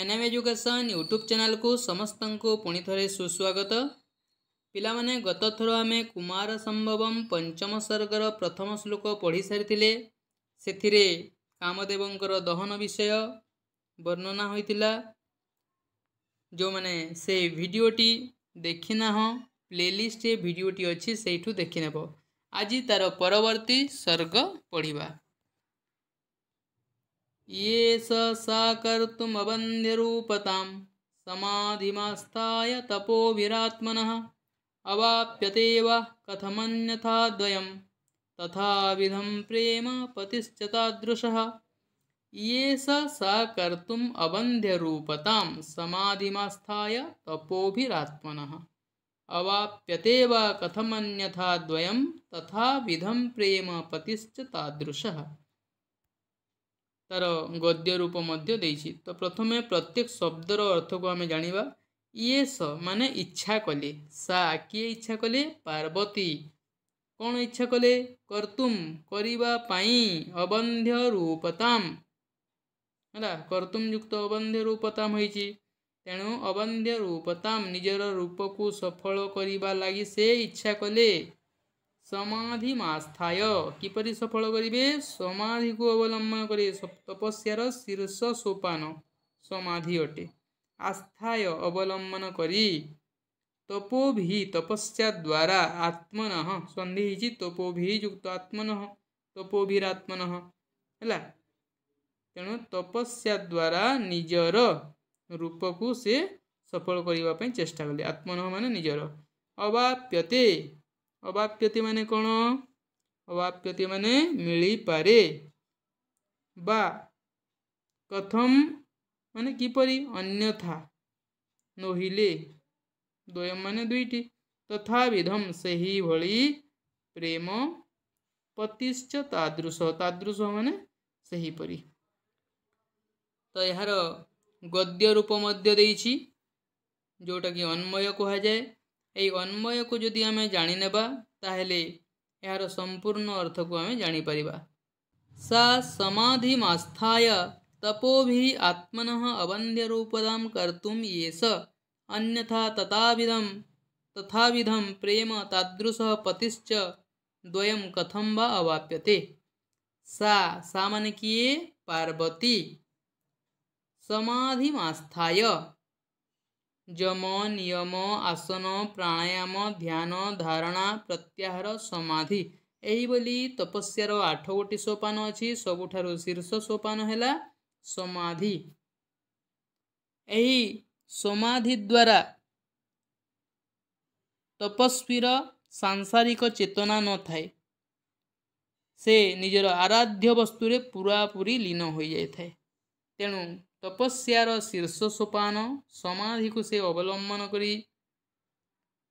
NM education YouTube ଚ୍ୟାନେଲ୍କୁ ସମସ୍ତଙ୍କୁ ପୁଣିଥରେ ସୁସ୍ୱାଗତ ପିଲାମାନେ ଗତଥର ଆମେ କୁମାର ସମ୍ଭବମ୍ ପଞ୍ଚମ ସ୍ୱର୍ଗର ପ୍ରଥମ ଶ୍ଳୋକ ପଢ଼ିସାରିଥିଲେ ସେଥିରେ କାମଦେବଙ୍କର ଦହନ ବିଷୟ ବର୍ଣ୍ଣନା ହୋଇଥିଲା ଯେଉଁମାନେ ସେ ଭିଡ଼ିଓଟି ଦେଖିନାହଁ ପ୍ଲେଲିଷ୍ଟରେ ଭିଡ଼ିଓଟି ଅଛି ସେଇଠୁ ଦେଖିନେବ ଆଜି ତା'ର ପରବର୍ତ୍ତୀ ସ୍ୱର୍ଗ ପଢ଼ିବା ये स सा कर्तुमबन्ध्यरूपतां तपोभिरात्मनः अवाप्यते वा कथमन्यथा द्वयं तथाविधं प्रेम पतिश्च तादृशः ये स सा कर्तुम् अबन्ध्यरूपतां समाधिमास्थाय तपोभिरात्मनः अवाप्यते वा कथमन्यथा द्वयं तथाविधं प्रेम पतिश्च तादृशः ତାର ଗଦ୍ୟ ରୂପ ମଧ୍ୟ ଦେଇଛି ତ ପ୍ରଥମେ ପ୍ରତ୍ୟେକ ଶବ୍ଦର ଅର୍ଥକୁ ଆମେ ଜାଣିବା ଇଏ ସ ମାନେ ଇଚ୍ଛା କଲେ ସା କିଏ ଇଚ୍ଛା କଲେ ପାର୍ବତୀ କ'ଣ ଇଚ୍ଛା କଲେ କର୍ତ୍ତୁମ୍ କରିବା ପାଇଁ ଅବନ୍ଧ୍ୟ ରୂପତାମ୍ ହେଲା କର୍ତ୍ତୁମ୍ ଯୁକ୍ତ ଅବନ୍ଧ୍ୟ ରୂପତାମ୍ ହୋଇଛି ତେଣୁ ଅବନ୍ଧ୍ୟ ରୂପତାମ୍ ନିଜର ରୂପକୁ ସଫଳ କରିବା ଲାଗି ସେ ଇଚ୍ଛା କଲେ ସମାଧି ମାସ୍ଥାୟ କିପରି ସଫଳ କରିବେ ସମାଧିକୁ ଅବଲମ୍ବନ କରି ତପସ୍ୟାର ଶୀର୍ଷ ସୋପାନ ସମାଧି ଅଟେ ଆସ୍ଥାୟ ଅବଲମ୍ବନ କରି ତପୋଭି ତପସ୍ୟା ଦ୍ୱାରା ଆତ୍ମନଃ ସନ୍ଧି ହେଇଛି ତପୋଭି ଯୁକ୍ତ ଆତ୍ମନଃ ତପୋଭିରାତ୍ମନଃ ହେଲା ତେଣୁ ତପସ୍ୟା ଦ୍ୱାରା ନିଜର ରୂପକୁ ସେ ସଫଳ କରିବା ପାଇଁ ଚେଷ୍ଟା କଲେ ଆତ୍ମନଃ ମାନେ ନିଜର ଅବାପ୍ୟତେ अभाप्यति माने कौन अभाप्यति माने मिली पारे बा कथम माने किपरि अन्यथा नोहिले द्वयम माने दुईटी तथा विधम सही भली प्रेम पतिश्च तादृश तादृश माने सही परी तो यार गद्य रूप मध्य जोटा कि अन्मय कह जाए अन्वय को जदि आम जाणने तेल यार संपूर्ण अर्थ को आम जापर सा समाधिमास्थाय तपो भी आत्मन अबंध्य रूपदम कर्तम ये अन्यथा तथाविधम तथाविधम प्रेम तादृश पति द्वयम कथम वा अवाप्यते सा सामान किए पार्वती समाधिमास्थाय ଯମ ନିୟମ ଆସନ ପ୍ରାଣାୟାମ ଧ୍ୟାନ ଧାରଣା ପ୍ରତ୍ୟାହାର ସମାଧି ଏହିଭଳି ତପସ୍ୟାର ଆଠ ଗୋଟି ସୋପାନ ଅଛି ସବୁଠାରୁ ଶୀର୍ଷ ସୋପାନ ହେଲା ସମାଧି ଏହି ସମାଧି ଦ୍ୱାରା ତପସ୍ୱୀର ସାଂସାରିକ ଚେତନା ନଥାଏ ସେ ନିଜର ଆରାଧ୍ୟ ବସ୍ତୁରେ ପୁରାପୁରି ଲୀନ ହୋଇଯାଇଥାଏ ତେଣୁ तपस्या र शीर्ष सोपान समाधिको से अवलम्बन कि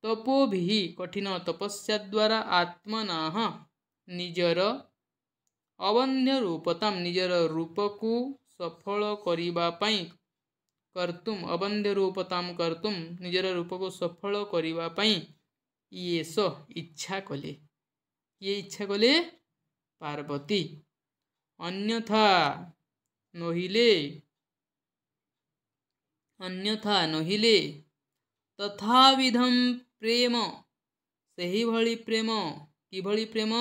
तपोभि कठिन तपस्याद्वारा आत्मनाह निजर अबन्ध रूपताम निजर रूपको कर्तुम अबन्ध रूपताम कर्तुम निजर रूपको सफल इस इच्छा कले ये इच्छा कले पार्वती अन्यथा नहिले ଅନ୍ୟଥା ନୋହିଲେ ତଥାବିଧମ୍ ପ୍ରେମ ସେହିଭଳି ପ୍ରେମ କିଭଳି ପ୍ରେମ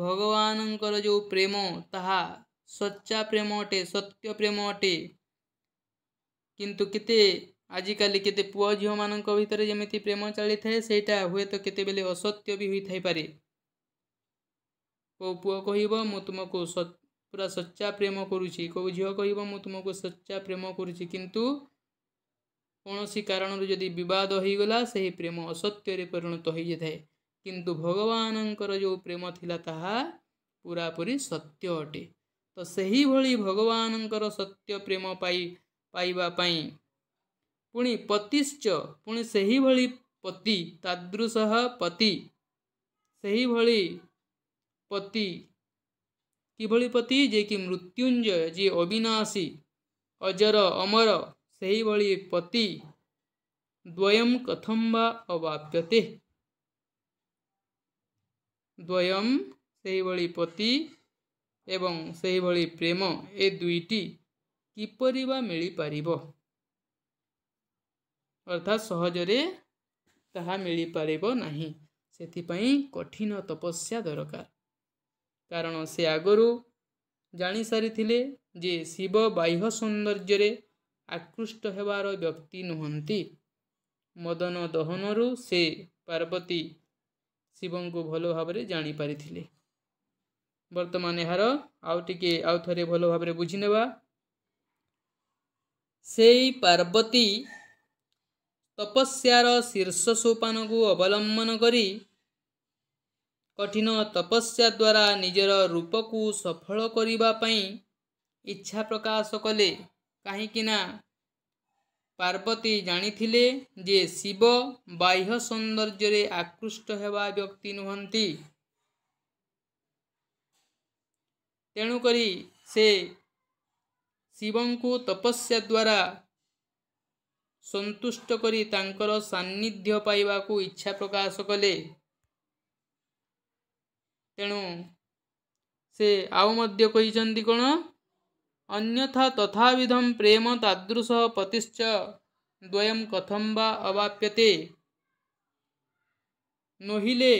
ଭଗବାନଙ୍କର ଯେଉଁ ପ୍ରେମ ତାହା ସଚ୍ଚା ପ୍ରେମ ଅଟେ ସତ୍ୟ ପ୍ରେମ ଅଟେ କିନ୍ତୁ କେତେ ଆଜିକାଲି କେତେ ପୁଅ ଝିଅମାନଙ୍କ ଭିତରେ ଯେମିତି ପ୍ରେମ ଚାଲିଥାଏ ସେଇଟା ହୁଏତ କେତେବେଳେ ଅସତ୍ୟ ବି ହୋଇଥାଇପାରେ କେଉଁ ପୁଅ କହିବ ମୁଁ ତୁମକୁ ପୁରା ସଚ୍ଚା ପ୍ରେମ କରୁଛି କେଉଁ ଝିଅ କହିବ ମୁଁ ତୁମକୁ ସଚ୍ଚା ପ୍ରେମ କରୁଛି କିନ୍ତୁ କୌଣସି କାରଣରୁ ଯଦି ବିବାଦ ହୋଇଗଲା ସେହି ପ୍ରେମ ଅସତ୍ୟରେ ପରିଣତ ହୋଇଯାଇଥାଏ କିନ୍ତୁ ଭଗବାନଙ୍କର ଯେଉଁ ପ୍ରେମ ଥିଲା ତାହା ପୁରାପୁରି ସତ୍ୟ ଅଟେ ତ ସେହିଭଳି ଭଗବାନଙ୍କର ସତ୍ୟ ପ୍ରେମ ପାଇ ପାଇବା ପାଇଁ ପୁଣି ପତିଶ୍ଚ ପୁଣି ସେହିଭଳି ପତି ତାଦୃଶ ପତି ସେହିଭଳି ପତି କିଭଳିପତି ଯିଏକି ମୃତ୍ୟୁଞ୍ଜୟ ଯିଏ ଅବିନାଶୀ ଅଜର ଅମର ସେହିଭଳି ପତି ଦ୍ୱୟଂ କଥମ୍ ବା ଅବାପ୍ୟତେ ଦ୍ୱୟଂ ସେହିଭଳି ପତି ଏବଂ ସେହିଭଳି ପ୍ରେମ ଏ ଦୁଇଟି କିପରି ବା ମିଳିପାରିବ ଅର୍ଥାତ୍ ସହଜରେ ତାହା ମିଳିପାରିବ ନାହିଁ ସେଥିପାଇଁ କଠିନ ତପସ୍ୟା ଦରକାର କାରଣ ସେ ଆଗରୁ ଜାଣିସାରିଥିଲେ ଯେ ଶିବ ବାହ୍ୟ ସୌନ୍ଦର୍ଯ୍ୟରେ ଆକୃଷ୍ଟ ହେବାର ବ୍ୟକ୍ତି ନୁହନ୍ତି ମଦନ ଦହନରୁ ସେ ପାର୍ବତୀ ଶିବଙ୍କୁ ଭଲ ଭାବରେ ଜାଣିପାରିଥିଲେ ବର୍ତ୍ତମାନ ଏହାର ଆଉ ଟିକେ ଆଉ ଥରେ ଭଲ ଭାବରେ ବୁଝିନେବା ସେଇ ପାର୍ବତୀ ତପସ୍ୟାର ଶୀର୍ଷ ସୋପାନକୁ ଅବଲମ୍ବନ କରି କଠିନ ତପସ୍ୟା ଦ୍ୱାରା ନିଜର ରୂପକୁ ସଫଳ କରିବା ପାଇଁ ଇଚ୍ଛା ପ୍ରକାଶ କଲେ କାହିଁକିନା ପାର୍ବତୀ ଜାଣିଥିଲେ ଯେ ଶିବ ବାହ୍ୟ ସୌନ୍ଦର୍ଯ୍ୟରେ ଆକୃଷ୍ଟ ହେବା ବ୍ୟକ୍ତି ନୁହନ୍ତି ତେଣୁକରି ସେ ଶିବଙ୍କୁ ତପସ୍ୟା ଦ୍ୱାରା ସନ୍ତୁଷ୍ଟ କରି ତାଙ୍କର ସାନ୍ନିଧ୍ୟ ପାଇବାକୁ ଇଚ୍ଛା ପ୍ରକାଶ କଲେ तेणु से आउंट कौन अन्यथा तथा विधम प्रेम तादृश पतिश्च द्वयम कथम बा अवाप्यते नहिले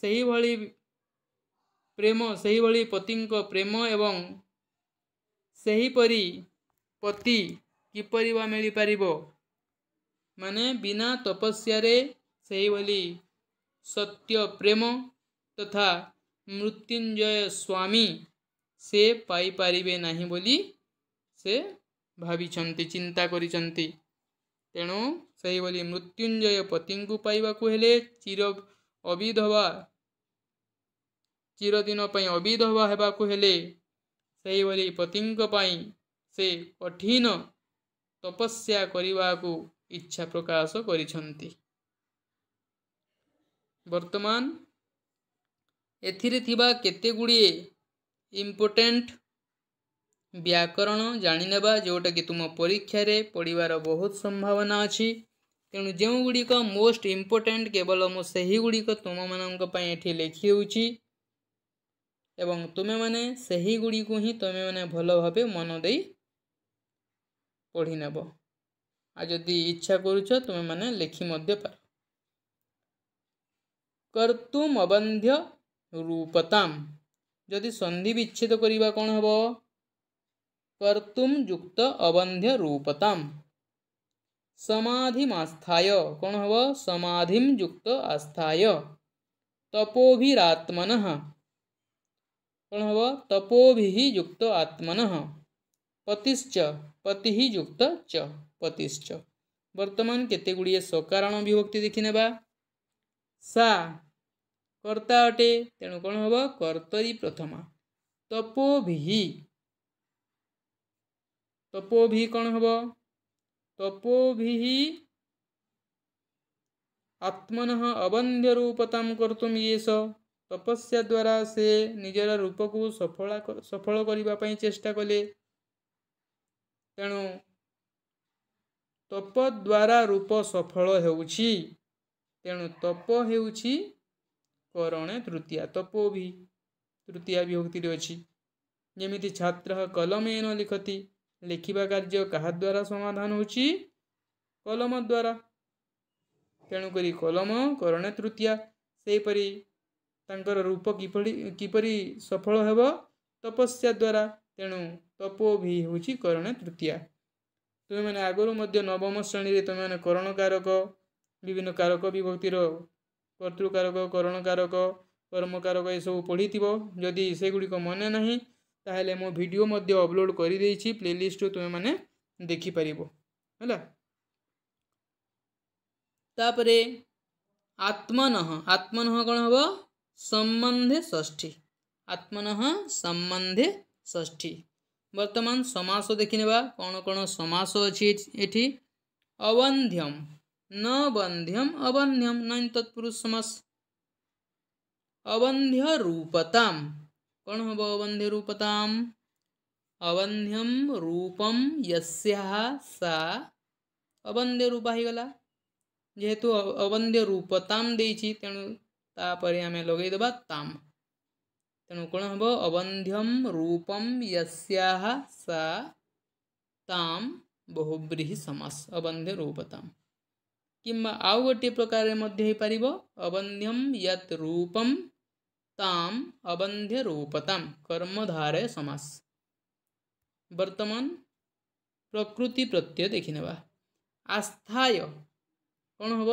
सही भली प्रेम सही भली पति प्रेम एवं सहीपरी पति किपर बा मिल पार माने बिना तपस्या रे सही भली सत्य प्रेम तथा तो मृत्युंजय स्वामी से पाई नहीं बोली से भाई चिंता करेणु से मृत्युंजय पति को पाइबा हेले चीर अबिधवा चीरदिन अविधवा होगा से पति से कठिन तपस्या करने को इच्छा प्रकाश करतमान ଏଥିରେ ଥିବା କେତେ ଗୁଡ଼ିଏ ଇମ୍ପୋର୍ଟେଣ୍ଟ ବ୍ୟାକରଣ ଜାଣିନେବା ଯେଉଁଟାକି ତୁମ ପରୀକ୍ଷାରେ ପଡ଼ିବାର ବହୁତ ସମ୍ଭାବନା ଅଛି ତେଣୁ ଯେଉଁଗୁଡ଼ିକ ମୋଷ୍ଟ ଇମ୍ପୋର୍ଟାଣ୍ଟ କେବଳ ମୁଁ ସେହିଗୁଡ଼ିକ ତୁମମାନଙ୍କ ପାଇଁ ଏଠି ଲେଖିହେଉଛି ଏବଂ ତୁମେମାନେ ସେହିଗୁଡ଼ିକୁ ହିଁ ତୁମେମାନେ ଭଲ ଭାବେ ମନ ଦେଇ ପଢ଼ିନେବ ଆଉ ଯଦି ଇଚ୍ଛା କରୁଛ ତୁମେମାନେ ଲେଖି ମଧ୍ୟ ପାର କର୍ତ୍ତୁମବନ୍ଧ୍ୟ रूपतम जदि सन्धि विच्छेद करवा कौन हम कर्तुम युक्त अबंध्य रूपतम समाधि आस्थाय कौन हम समाधि युक्त आस्थाय तपोभिरात्म कौन हम तपोभि युक्त आत्मन पति पति युक्त च पतिश्च वर्तमान केते गुड़िए सकारण विभक्ति देखने सा କର୍ତ୍ତା ଅଟେ ତେଣୁ କ'ଣ ହେବ କର୍ତ୍ତରୀ ପ୍ରଥମା ତପୋଭି ତପୋଭି କ'ଣ ହେବ ତପୋଭି ଆତ୍ମନ ଅବନ୍ଧ ରୂପତାମ କର୍ତ୍ତୁମ ଇଏସ ତପସ୍ୟା ଦ୍ୱାରା ସେ ନିଜର ରୂପକୁ ସଫଳ ସଫଳ କରିବା ପାଇଁ ଚେଷ୍ଟା କଲେ ତେଣୁ ତପ ଦ୍ୱାରା ରୂପ ସଫଳ ହେଉଛି ତେଣୁ ତପ ହେଉଛି କରଣେ ତୃତୀୟା ତପୋ ବି ତୃତୀୟା ବିଭକ୍ତିରେ ଅଛି ଯେମିତି ଛାତ୍ର କଲମେନ ଲିଖତି ଲେଖିବା କାର୍ଯ୍ୟ କାହା ଦ୍ୱାରା ସମାଧାନ ହେଉଛି କଲମ ଦ୍ୱାରା ତେଣୁକରି କଲମ କରଣେ ତୃତୀୟା ସେହିପରି ତାଙ୍କର ରୂପ କିପରି କିପରି ସଫଳ ହେବ ତପସ୍ୟା ଦ୍ୱାରା ତେଣୁ ତପୋ ଭି ହେଉଛି କରଣେ ତୃତୀୟା ତୁମେମାନେ ଆଗରୁ ମଧ୍ୟ ନବମ ଶ୍ରେଣୀରେ ତୁମେମାନେ କରଣ କାରକ ବିଭିନ୍ନ କାରକ ବିଭକ୍ତିର କର୍ତ୍ତୃକାରକ କରଣକାରକ କର୍ମକାରକ ଏସବୁ ପଢ଼ିଥିବ ଯଦି ସେଗୁଡ଼ିକ ମନେ ନାହିଁ ତାହେଲେ ମୋ ଭିଡ଼ିଓ ମଧ୍ୟ ଅପଲୋଡ଼ କରିଦେଇଛି ପ୍ଲେଲିଷ୍ଟରୁ ତୁମେମାନେ ଦେଖିପାରିବ ହେଲା ତାପରେ ଆତ୍ମନଃ ଆତ୍ମନଃ କ'ଣ ହେବ ସମ୍ବନ୍ଧେ ଷଷ୍ଠୀ ଆତ୍ମନଃ ସମ୍ବନ୍ଧେ ଷଷ୍ଠୀ ବର୍ତ୍ତମାନ ସମାସ ଦେଖିନେବା କ'ଣ କ'ଣ ସମାସ ଅଛି ଏଠି ଅବନ୍ଧ୍ୟମ न बंध्यम अबंध्यम नैन तत्पुरुष समस अबंध्य रूपता कौन हम अबंध्य रूपताम अबंध्यम रूपम यस्या रूप ही गला जेहेतु अबंध्य रूपताम देची तेणु तापर आम लगे ताम तेणु कौन हम अबंध्यम रूपम यस्या सा ताम अबंध्य रूपताम କିମ୍ବା ଆଉ ଗୋଟିଏ ପ୍ରକାରରେ ମଧ୍ୟ ହେଇପାରିବ ଅବନ୍ଧ୍ୟମ୍ ୟତ୍ ରୂପମ୍ ତାମ୍ ଅବନ୍ଧ୍ୟ ରୂପତାମ୍ କର୍ମଧାରେ ସମାସ ବର୍ତ୍ତମାନ ପ୍ରକୃତି ପ୍ରତ୍ୟୟ ଦେଖିନେବା ଆସ୍ଥାୟ କ'ଣ ହେବ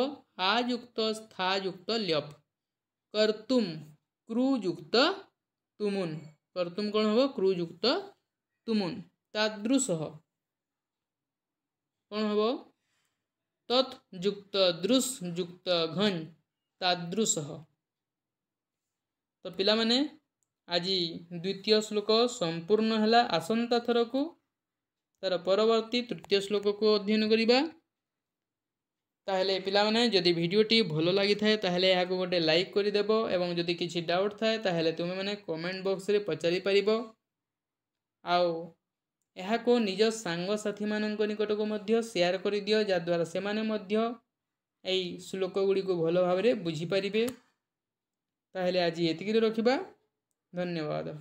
ଆଯୁକ୍ତ ସ୍ଥାଯୁକ୍ତ ଲ୍ୟପ୍ କର୍ତ୍ତୁମ୍ କ୍ରୁଯୁକ୍ତ ତୁମୁନ୍ କର୍ତ୍ତୁମ୍ କ'ଣ ହେବ କ୍ରୁଯୁକ୍ତ ତୁମୁନ୍ ତାଦୃଶ କ'ଣ ହେବ तत्युक्त दृश युक्त घन तादृश ତ ପିଲାମାନେ ଆଜି ଦ୍ୱିତୀୟ ଶ୍ଲୋକ ସମ୍ପୂର୍ଣ୍ଣ ହେଲା ଆସନ୍ତା ଥରକୁ ତା'ର ପରବର୍ତ୍ତୀ ତୃତୀୟ ଶ୍ଲୋକକୁ ଅଧ୍ୟୟନ କରିବା ତାହେଲେ ପିଲାମାନେ ଯଦି ଭିଡ଼ିଓଟି ଭଲ ଲାଗିଥାଏ ତାହେଲେ ଏହାକୁ ଗୋଟେ ଲାଇକ୍ କରିଦେବ ଏବଂ ଯଦି କିଛି ଡାଉଟ୍ ଥାଏ ତାହେଲେ ତୁମେମାନେ କମେଣ୍ଟ ବକ୍ସରେ ପଚାରିପାରିବ ଆଉ ଏହାକୁ ନିଜ ସାଙ୍ଗସାଥିମାନଙ୍କ ନିକଟକୁ ମଧ୍ୟ ସେୟାର କରିଦିଅ ଯାହାଦ୍ୱାରା ସେମାନେ ମଧ୍ୟ ଏହି ଶ୍ଳୋକ ଗୁଡ଼ିକୁ ଭଲ ଭାବରେ ବୁଝିପାରିବେ ତାହେଲେ ଆଜି ଏତିକିରେ ରଖିବା ଧନ୍ୟବାଦ